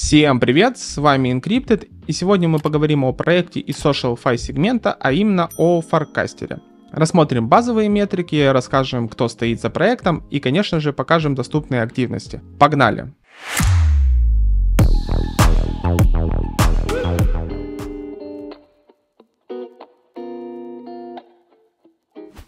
Всем привет, с вами Encrypted, и сегодня мы поговорим о проекте из Social Fi сегмента, а именно о форкастере. Рассмотрим базовые метрики, расскажем, кто стоит за проектом и, конечно же, покажем доступные активности. Погнали! Погнали!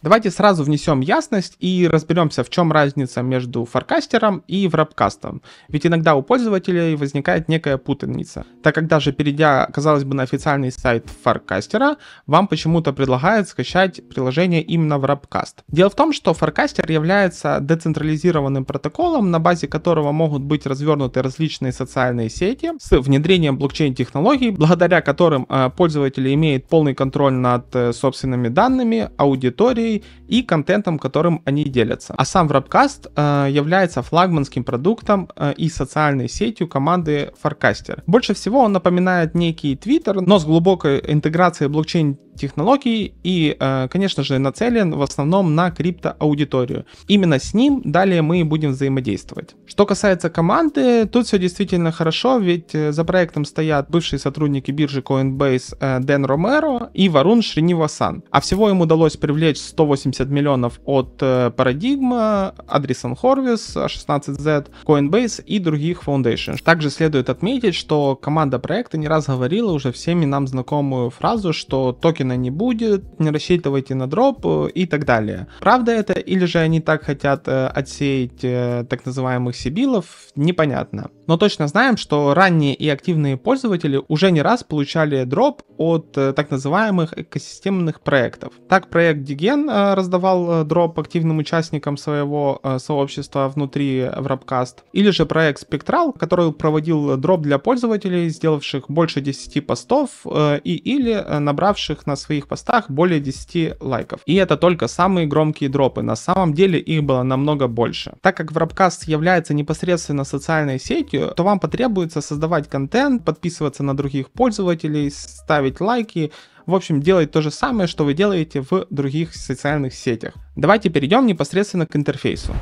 Давайте сразу внесем ясность и разберемся, в чем разница между форкастером и врапкастом. Ведь иногда у пользователей возникает некая путаница, так как даже перейдя, казалось бы, на официальный сайт форкастера, вам почему-то предлагают скачать приложение именно врапкаст. Дело в том, что форкастер является децентрализированным протоколом, на базе которого могут быть развернуты различные социальные сети с внедрением блокчейн-технологий, благодаря которым э, пользователи имеют полный контроль над э, собственными данными, аудиторией, истории и контентом, которым они делятся. А сам Врабкаст э, является флагманским продуктом э, и социальной сетью команды Farcaster. Больше всего он напоминает некий Twitter, но с глубокой интеграцией блокчейн технологий и, э, конечно же, нацелен в основном на криптоаудиторию. Именно с ним далее мы будем взаимодействовать. Что касается команды, тут все действительно хорошо, ведь э, за проектом стоят бывшие сотрудники биржи Coinbase э, Дэн Ромеро и Варун Шринивасан. А всего им удалось привлечь 180 миллионов от Paradigma, Adreson Horvis, 16Z, Coinbase и других Foundation. Также следует отметить, что команда проекта не раз говорила уже всеми нам знакомую фразу, что токен точно не будет, не рассчитывайте на дроп э, и так далее. Правда это или же они так хотят э, отсеять э, так называемых сибилов, непонятно но точно знаем, что ранние и активные пользователи уже не раз получали дроп от э, так называемых экосистемных проектов. Так проект Digen э, раздавал э, дроп активным участникам своего сообщества внутри Wrapcast, или же проект Спектрал, который проводил дроп для пользователей, сделавших больше 10 постов и или набравших на своих постах более 10 лайков. И это только самые громкие дропы, на самом деле их было намного больше. Так как Wrapcast является непосредственно социальной сетью, технологию, э, то вам потребуется создавать контент, подписываться на других пользователей, ставить лайки, в общем, делать то же самое, что вы делаете в других социальных сетях. Давайте перейдем непосредственно к интерфейсу.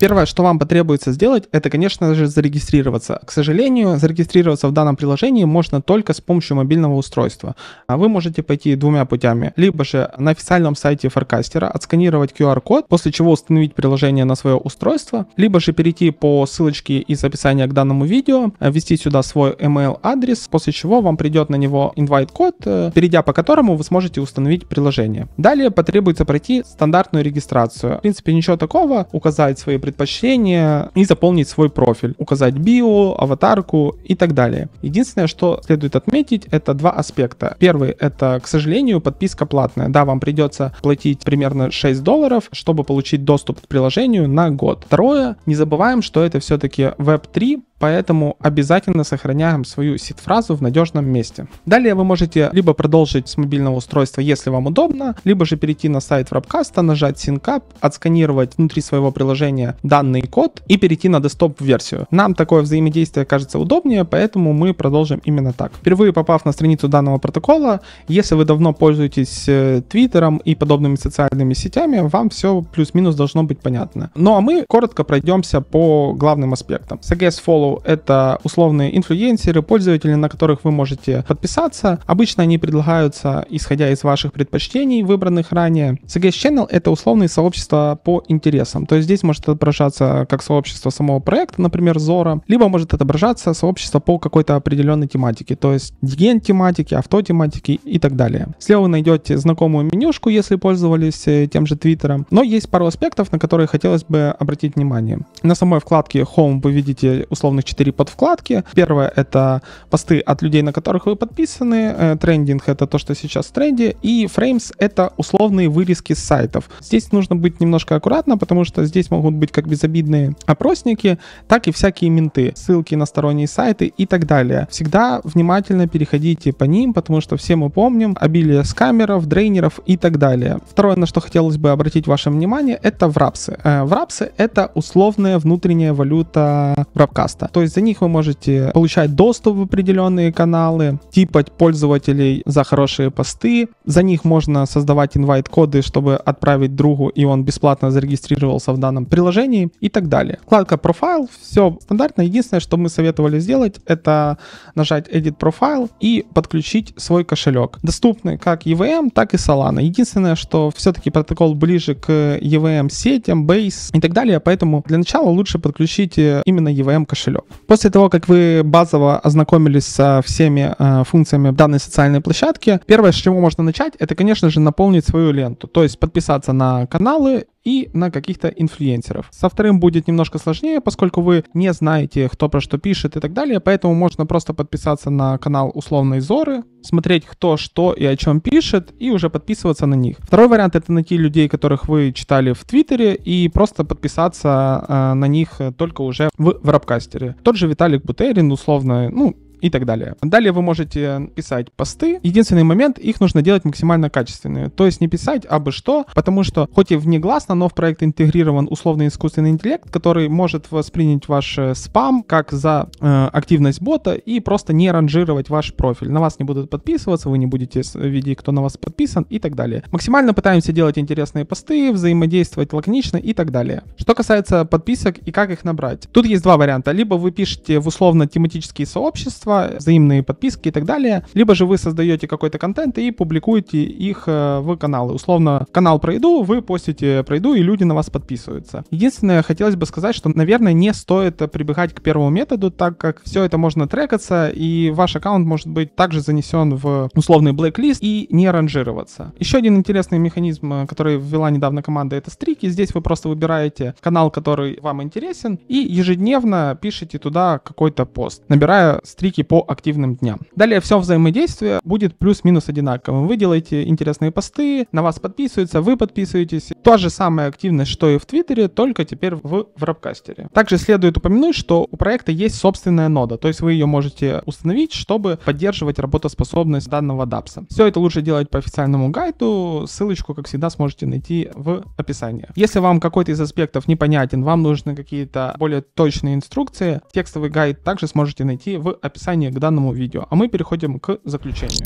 Первое, что вам потребуется сделать, это, конечно же, зарегистрироваться. К сожалению, зарегистрироваться в данном приложении можно только с помощью мобильного устройства. А вы можете пойти двумя путями. Либо же на официальном сайте форкастера отсканировать QR-код, после чего установить приложение на свое устройство, либо же перейти по ссылочке из описания к данному видео, ввести сюда свой email адрес, после чего вам придет на него invite-код, э, перейдя по которому вы сможете установить приложение. Далее потребуется пройти стандартную регистрацию. В принципе, ничего такого, указать свои предпочтения и заполнить свой профиль, указать био, аватарку и так далее. Единственное, что следует отметить, это два аспекта. Первый это, к сожалению, подписка платная. Да, вам придется платить примерно 6 долларов, чтобы получить доступ к приложению на год. Второе, не забываем, что это все-таки Web3, поэтому обязательно сохраняем свою сид-фразу в надежном месте. Далее вы можете либо продолжить с мобильного устройства, если вам удобно, либо же перейти на сайт Wrapcast, нажать SyncUp, отсканировать внутри своего приложения данный код и перейти на десктоп-версию. Нам такое взаимодействие кажется удобнее, поэтому мы продолжим именно так. Впервые попав на страницу данного протокола, если вы давно пользуетесь э, Твиттером и подобными социальными сетями, вам все плюс-минус должно быть понятно. Ну а мы коротко пройдемся по главным аспектам. SGS Follow это условные инфлюенсеры, пользователи, на которых вы можете подписаться. Обычно они предлагаются, исходя из ваших предпочтений, выбранных ранее. Suggest Channel — это условные сообщества по интересам. То есть здесь может отображаться как сообщество самого проекта, например, Zora, либо может отображаться сообщество по какой-то определенной тематике, то есть диген тематики, авто тематики и так далее. Слева вы найдете знакомую менюшку, если пользовались э, тем же Твиттером. Но есть пару аспектов, на которые хотелось бы обратить внимание. На самой вкладке Home вы видите условный основных 4 подвкладки. Первое — это посты от людей, на которых вы подписаны. Э, трендинг — это то, что сейчас в тренде. И фреймс — это условные вырезки с сайтов. Здесь нужно быть немножко аккуратно, потому что здесь могут быть как безобидные опросники, так и всякие менты, ссылки на сторонние сайты и так далее. Всегда внимательно переходите по ним, потому что все мы помним обилие скамеров, дрейнеров и так далее. Второе, на что хотелось бы обратить ваше внимание, это врапсы. Э, врапсы — это условная внутренняя валюта врапкаста. То есть за них вы можете получать доступ в определенные каналы, типать пользователей за хорошие посты. За них можно создавать инвайт-коды, чтобы отправить другу, и он бесплатно зарегистрировался в данном приложении и так далее. Вкладка профайл, все стандартно. Единственное, что мы советовали сделать, это нажать Edit Profile и подключить свой кошелек. Доступны как EVM, так и Solana. Единственное, что все-таки протокол ближе к EVM сетям, Base и так далее, поэтому для начала лучше подключить э, именно EVM кошелек. Studio. После того, как вы базово ознакомились со всеми э, функциями данной социальной площадки, первое, с чего можно начать, это, конечно же, наполнить свою ленту, то есть подписаться на каналы, и на каких-то инфлюенсеров. Со вторым будет немножко сложнее, поскольку вы не знаете, кто про что пишет и так далее, поэтому можно просто подписаться на канал условной Зоры, смотреть, кто что и о чем пишет, и уже подписываться на них. Второй вариант это найти людей, которых вы читали в Твиттере, и просто подписаться э, на них только уже в Врабкастере. Тот же Виталик Бутерин, условно, ну, и так далее. Далее вы можете писать посты. Единственный момент, их нужно делать максимально качественные. То есть не писать абы что, потому что хоть и внегласно, но в проект интегрирован условный искусственный интеллект, который может воспринять ваш э, спам как за э, активность бота и просто не ранжировать ваш профиль. На вас не будут подписываться, вы не будете видеть, кто на вас подписан и так далее. Максимально пытаемся делать интересные посты, взаимодействовать лаконично и так далее. Что касается подписок и как их набрать. Тут есть два варианта. Либо вы пишете в условно тематические сообщества, партнерства, взаимные подписки и так далее. Либо же вы создаете какой-то контент и публикуете их э, в каналы. Условно, канал про еду, вы постите про еду, и люди на вас подписываются. Единственное, хотелось бы сказать, что, наверное, не стоит прибегать к первому методу, так как все это можно трекаться, и ваш аккаунт может быть также занесен в условный блэк-лист и не ранжироваться. Еще один интересный механизм, э, который ввела недавно команда, это стрики. Здесь вы просто выбираете канал, который вам интересен, и ежедневно пишите туда какой-то пост, набирая стрики практически по активным дням. Далее все взаимодействие будет плюс-минус одинаковым. Вы делаете интересные посты, на вас подписываются, вы подписываетесь, Та же самая активность, что и в Твиттере, только теперь в вебкастере. Также следует упомянуть, что у проекта есть собственная нода, то есть вы ее можете установить, чтобы поддерживать работоспособность данного дапса. Все это лучше делать по официальному гайду, ссылочку, как всегда, сможете найти в описании. Если вам какой-то из аспектов непонятен, вам нужны какие-то более точные инструкции, текстовый гайд также сможете найти в описании к данному видео. А мы переходим к заключению.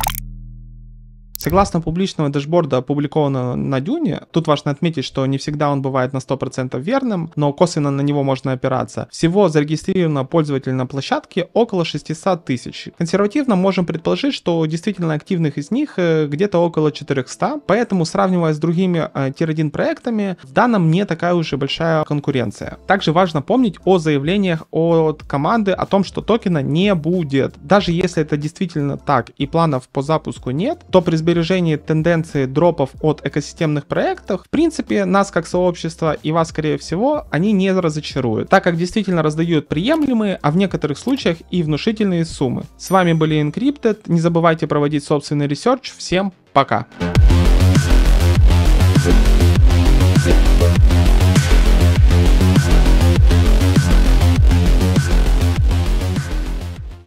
Согласно публичного дэшборда, опубликованного на Дюне, тут важно отметить, что не всегда он бывает на 100% верным, но косвенно на него можно опираться. Всего зарегистрировано пользователей на площадке около 600 тысяч. Консервативно можем предположить, что действительно активных из них э, где-то около 400, поэтому сравнивая с другими Tier-1 э, проектами, в данном не такая уже большая конкуренция. Также важно помнить о заявлениях от команды о том, что токена не будет. Даже если это действительно так и планов по запуску нет, то при опережении тенденции дропов от экосистемных проектов, в принципе, нас как сообщество и вас, скорее всего, они не разочаруют, так как действительно раздают приемлемые, а в некоторых случаях и внушительные суммы. С вами были Encrypted, не забывайте проводить собственный ресерч, всем пока! Пока.